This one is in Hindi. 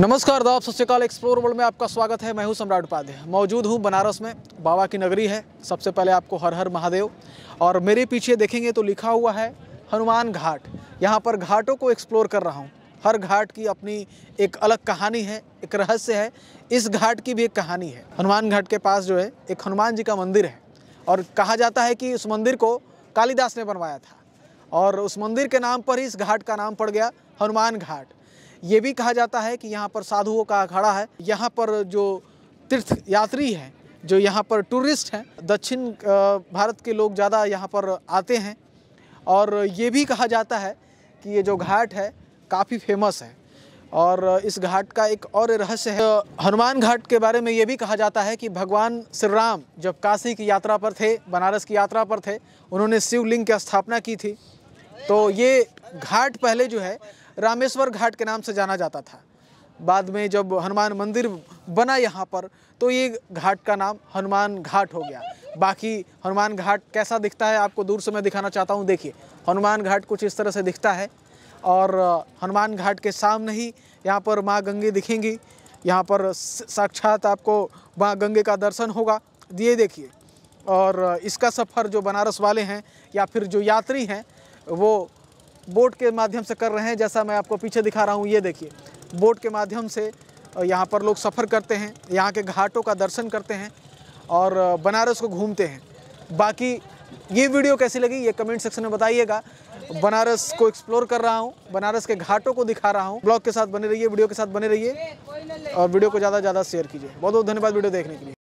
नमस्कार दोस्तों सत एक्सप्लोर वर्ल्ड में आपका स्वागत है मैं हूं सम्राट उपाध्याय मौजूद हूं बनारस में बाबा की नगरी है सबसे पहले आपको हर हर महादेव और मेरे पीछे देखेंगे तो लिखा हुआ है हनुमान घाट यहां पर घाटों को एक्सप्लोर कर रहा हूं हर घाट की अपनी एक अलग कहानी है एक रहस्य है इस घाट की भी एक कहानी है हनुमान घाट के पास जो है एक हनुमान जी का मंदिर है और कहा जाता है कि उस मंदिर को कालिदास ने बनवाया था और उस मंदिर के नाम पर ही इस घाट का नाम पड़ गया हनुमान घाट ये भी कहा जाता है कि यहाँ पर साधुओं का अखाड़ा है यहाँ पर जो तीर्थ यात्री हैं जो यहाँ पर टूरिस्ट हैं दक्षिण भारत के लोग ज़्यादा यहाँ पर आते हैं और ये भी कहा जाता है कि ये जो घाट है काफ़ी फेमस है और इस घाट का एक और रहस्य है हनुमान घाट के बारे में ये भी कहा जाता है कि भगवान श्री राम जब काशी की यात्रा पर थे बनारस की यात्रा पर थे उन्होंने शिवलिंग की स्थापना की थी तो ये घाट पहले जो है रामेश्वर घाट के नाम से जाना जाता था बाद में जब हनुमान मंदिर बना यहाँ पर तो ये घाट का नाम हनुमान घाट हो गया बाकी हनुमान घाट कैसा दिखता है आपको दूर से मैं दिखाना चाहता हूँ देखिए हनुमान घाट कुछ इस तरह से दिखता है और हनुमान घाट के सामने ही यहाँ पर माँ गंगे दिखेंगी यहाँ पर साक्षात आपको माँ गंगे का दर्शन होगा ये देखिए और इसका सफ़र जो बनारस वाले हैं या फिर जो यात्री हैं वो बोट के माध्यम से कर रहे हैं जैसा मैं आपको पीछे दिखा रहा हूँ ये देखिए बोट के माध्यम से यहाँ पर लोग सफ़र करते हैं यहाँ के घाटों का दर्शन करते हैं और बनारस को घूमते हैं बाकी ये वीडियो कैसी लगी ये कमेंट सेक्शन में बताइएगा बनारस को एक्सप्लोर कर रहा हूँ बनारस के घाटों को दिखा रहा हूँ ब्लॉग के साथ बने रहिए वीडियो के साथ बने रहिए और वीडियो को ज़्यादा से ज़्यादा शेयर कीजिए बहुत बहुत धन्यवाद वीडियो देखने के लिए